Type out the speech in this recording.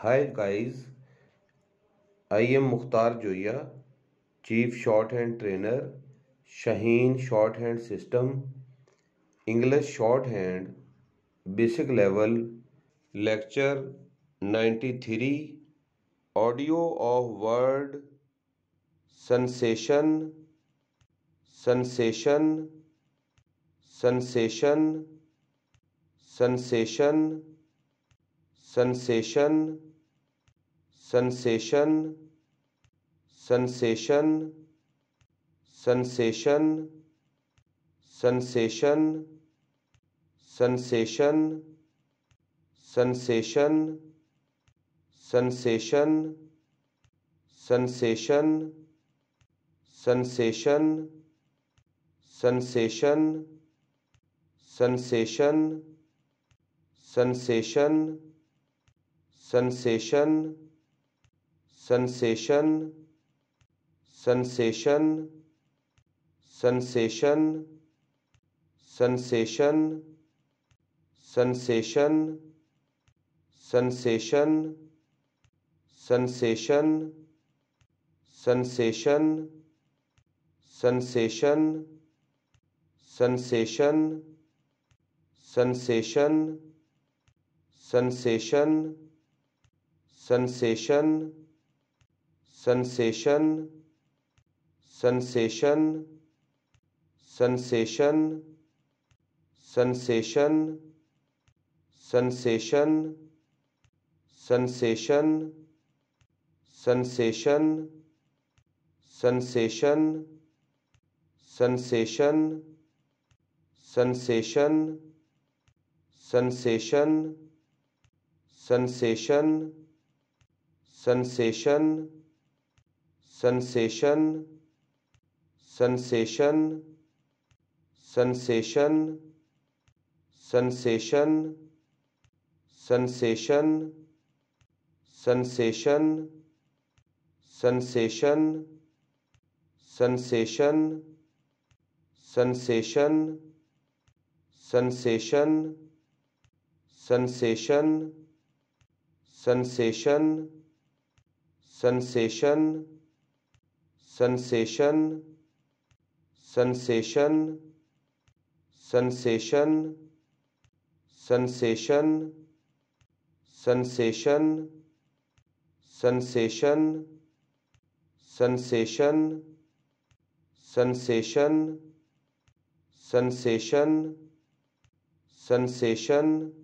hi guys I am Mukhtar Zoya chief shorthand trainer Shaheen shorthand system English shorthand basic level lecture 93 audio of word sensation sensation sensation sensation sensation sensation sensation sensation sensation sensation sensation sensation sensation sensation sensation sensation sensation sensation sensation sensation sensation sensation sensation sensation sensation sensation sensation sensation sensation sensation sensation sensation sensation sensation sensation sensation sensation sensation sensation sensation sensation sensation sensation sensation sensation sensation sensation sensation sensation sensation sensation sensation sensation sensation sensation sensation sensation sensation sensation sensation sensation sensation sensation sensation sensation sensation sensation